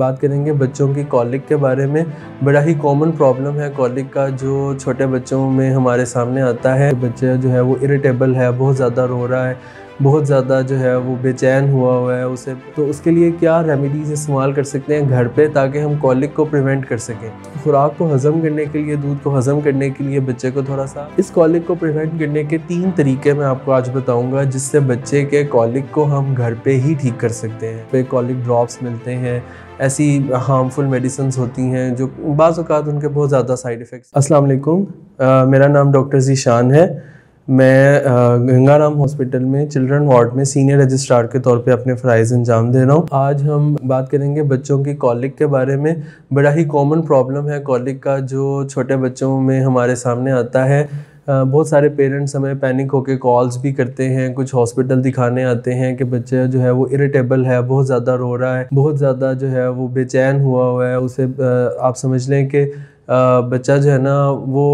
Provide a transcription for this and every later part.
बात करेंगे बच्चों की कॉलिक के बारे में बड़ा ही कॉमन प्रॉब्लम है कॉलिक का जो छोटे बच्चों में हमारे सामने आता है बच्चे जो है वो इरिटेबल है बहुत ज़्यादा रो रहा है बहुत ज़्यादा जो है वो बेचैन हुआ हुआ है उसे तो उसके लिए क्या रेमेडीज़ इस्तेमाल कर सकते हैं घर पे ताकि हम कॉलिक को प्रिवेंट कर सकें खुराक को हज़म करने के लिए दूध को हज़म करने के लिए बच्चे को थोड़ा सा इस कॉलिक को प्रिवेंट करने के तीन तरीके मैं आपको आज बताऊँगा जिससे बच्चे के कॉलिक को हम घर पर ही ठीक कर सकते हैं फिर कॉलिक ड्रॉप्स मिलते हैं ऐसी हार्मफुल मेडिसिन होती हैं जो बाज़ात उनके बहुत ज़्यादा साइड इफ़ेक्ट्स अस्सलाम वालेकुम मेरा नाम डॉक्टर जीशान है मैं गंगाराम हॉस्पिटल में चिल्ड्रन वार्ड में सीनियर रजिस्ट्रार के तौर पे अपने फ़राइज़ अंजाम दे रहा हूँ आज हम बात करेंगे बच्चों की कॉलिक के बारे में बड़ा ही कॉमन प्रॉब्लम है कॉलिक का जो छोटे बच्चों में हमारे सामने आता है बहुत सारे पेरेंट्स हमें पैनिक होकर कॉल्स भी करते हैं कुछ हॉस्पिटल दिखाने आते हैं कि बच्चे जो है वो इरिटेबल है बहुत ज़्यादा रो रहा है बहुत ज़्यादा जो है वो बेचैन हुआ हुआ है उसे आप समझ लें कि बच्चा जो है ना वो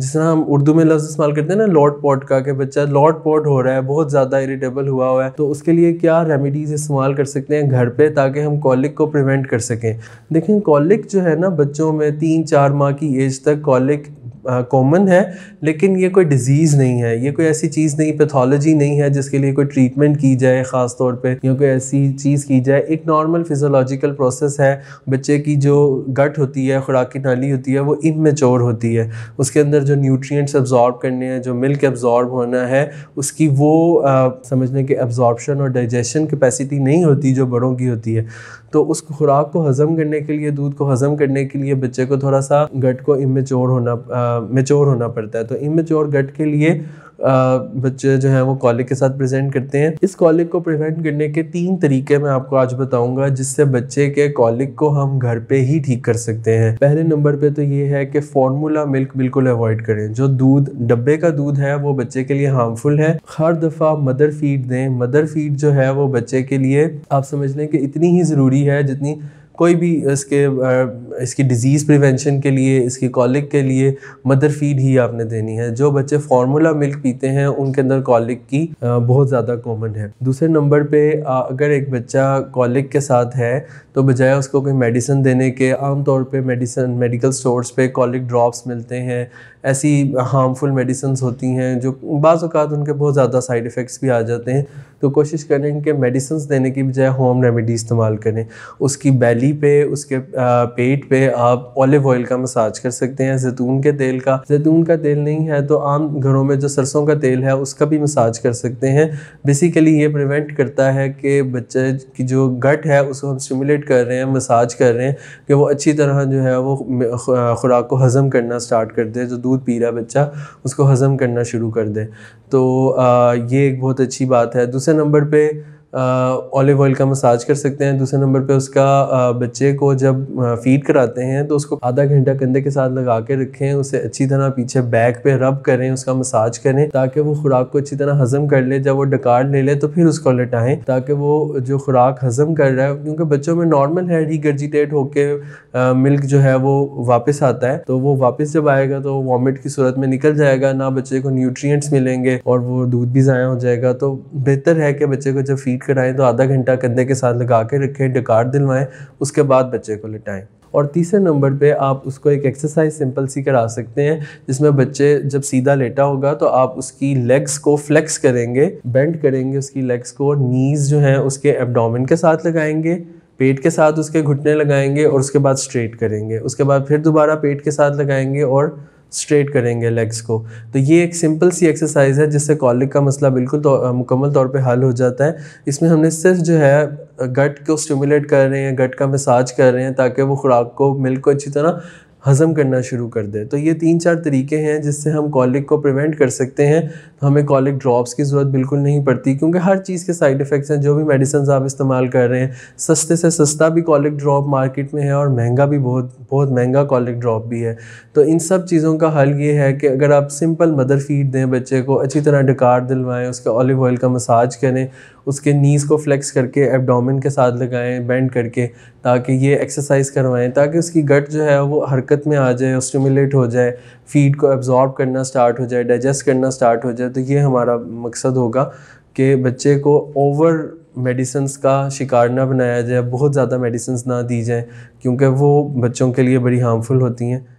जिस तरह हम उर्दू में लफ्ज़ इस्तेमाल करते हैं ना लॉट पॉट का कि बच्चा लॉट पॉट हो रहा है बहुत ज़्यादा इरिटेबल हुआ हुआ है तो उसके लिए क्या रेमिडीज़ इस्तेमाल कर सकते हैं घर पे ताकि हम कॉलिक को प्रिवेंट कर सकें देखें कॉलिक जो है ना बच्चों में तीन चार माह की एज तक कॉलिक कॉमन है लेकिन ये कोई डिजीज़ नहीं है ये कोई ऐसी चीज़ नहीं पैथोलॉजी नहीं है जिसके लिए कोई ट्रीटमेंट की जाए ख़ास तौर पर या कोई ऐसी चीज़ की जाए एक नॉर्मल फिजोलॉजिकल प्रोसेस है बच्चे की जो गट होती है खुराक की नाली होती है वो इमेचोर होती है उसके अंदर जो न्यूट्रियट्स एब्जॉर्ब करने हैं जो मिल्क एब्जॉर्ब होना है उसकी वो आ, समझने के एब्जॉर्बशन और डाइजेशन कैपेसिटी नहीं होती जो बड़ों की होती है तो उस खुराक को हज़म करने के लिए दूध को हज़म करने के लिए बच्चे को थोड़ा सा गट को इमेचोर होना आ, मेच्योर होना पड़ता है तो इमेच्योर गट के लिए बच्चे जो हैं वो कॉलिक के साथ प्रेजेंट करते हैं इस कॉलिक को प्रिवेंट करने के तीन तरीके मैं आपको आज बताऊंगा जिससे बच्चे के कॉलिक को हम घर पे ही ठीक कर सकते हैं पहले नंबर पे तो ये है कि फॉर्मूला मिल्क बिल्कुल अवॉइड करें जो दूध डब्बे का दूध है वो बच्चे के लिए हार्मफुल है हर दफ़ा मदर फीड दें मदर फीड जो है वो बच्चे के लिए आप समझ लें कि इतनी ही ज़रूरी है जितनी कोई भी इसके इसकी डिज़ीज़ प्रिवेंशन के लिए इसकी कॉलिक के लिए मदर फीड ही आपने देनी है जो बच्चे फार्मूला मिल्क पीते हैं उनके अंदर कॉलिक की बहुत ज़्यादा कॉमन है दूसरे नंबर पे अगर एक बच्चा कॉलिक के साथ है तो बजाय उसको कोई मेडिसिन देने के आमतौर पे मेडिसिन मेडिकल स्टोर्स पे कॉलिक ड्रॉप्स मिलते हैं ऐसी हार्मफुल मेडिसिन होती हैं जो बाज़ अवत उनके बहुत ज़्यादा साइड इफ़ेक्ट्स भी आ जाते हैं तो कोशिश करें कि मेडिसिन देने की बजाय होम रेमेडी इस्तेमाल करें उसकी बैली बेली पे उसके पेट पे आप ऑलिव ऑयल का मसाज कर सकते हैं जैतून के तेल का जैतून का तेल नहीं है तो आम घरों में जो सरसों का तेल है उसका भी मसाज कर सकते हैं बेसिकली ये प्रिवेंट करता है कि बच्चे की जो गट है उसको हम स्टिमुलेट कर रहे हैं मसाज कर रहे हैं कि वो अच्छी तरह जो है वो खुराक को हज़म करना स्टार्ट कर दे जो दूध पी रहा बच्चा उसको हज़म करना शुरू कर दे तो आ, ये एक बहुत अच्छी बात है दूसरे नंबर पर ऑलिव ऑयल का मसाज कर सकते हैं दूसरे नंबर पे उसका बच्चे को जब फीड कराते हैं तो उसको आधा घंटा कंधे के साथ लगा के रखें उसे अच्छी तरह पीछे बैक पे रब करें उसका मसाज करें ताकि वो खुराक को अच्छी तरह हजम कर ले जब वो डकार ले ले तो फिर उसको लटाएं ताकि वो जो खुराक हजम कर रहा है क्योंकि बच्चों में नॉर्मल है डिगर्जिटेट होके मिल्क जो है वो वापस आता है तो वो वापस जब आएगा तो वॉमिट की सूरत में निकल जाएगा ना बच्चे को न्यूट्रियट्स मिलेंगे और वो दूध भी ज़ाया हो जाएगा तो बेहतर है कि बच्चे को जब फीड ठीक कराएं तो आधा घंटा कंधे के साथ लगा के रखें डकार दिलवाएं उसके बाद बच्चे को लिटाएं और तीसरे नंबर पे आप उसको एक एक्सरसाइज सिंपल सी करा सकते हैं जिसमें बच्चे जब सीधा लेटा होगा तो आप उसकी लेग्स को फ्लेक्स करेंगे बेंड करेंगे उसकी लेग्स को नीज़ जो हैं उसके एब्डोमेन के साथ लगाएंगे पेट के साथ उसके घुटने लगाएंगे और उसके बाद स्ट्रेट करेंगे उसके बाद फिर दोबारा पेट के साथ लगाएंगे और स्ट्रेट करेंगे लेग्स को तो ये एक सिंपल सी एक्सरसाइज है जिससे कॉलिक का मसला बिल्कुल तो, मुकम्मल तौर पे हल हो जाता है इसमें हमने सिर्फ जो है गट को स्टिमुलेट कर रहे हैं गट का मसाज कर रहे हैं ताकि वो खुराक को मिल्क को अच्छी तरह हज़म करना शुरू कर दे तो ये तीन चार तरीके हैं जिससे हम कॉलिक को प्रिवेंट कर सकते हैं तो हमें कॉलिक ड्रॉप्स की ज़रूरत बिल्कुल नहीं पड़ती क्योंकि हर चीज़ के साइड इफ़ेक्ट्स हैं जो भी मेडिसिन आप इस्तेमाल कर रहे हैं सस्ते से सस्ता भी कॉलिक ड्रॉप मार्केट में है और महंगा भी बहुत बहुत महंगा कॉलिक ड्रॉप भी है तो इन सब चीज़ों का हल ये है कि अगर आप सिंपल मदर फीड दें बच्चे को अच्छी तरह डकार दिलवाएँ उसके ऑलिव ऑयल का मसाज करें उसके नीज़ को फ्लेक्स करके एबडामिन के साथ लगाएँ बेंड करके ताकि ये एक्सरसाइज करवाएँ ताकि उसकी गट जो है वो हर हरकत में आ जाए स्टमुलेट हो जाए फीड को एब्जॉर्ब करना स्टार्ट हो जाए डाइजेस्ट करना स्टार्ट हो जाए तो ये हमारा मकसद होगा कि बच्चे को ओवर मेडिसिन का शिकार ना बनाया जाए बहुत ज़्यादा मेडिसन्स ना दी जाए क्योंकि वो बच्चों के लिए बड़ी हार्मफुल होती हैं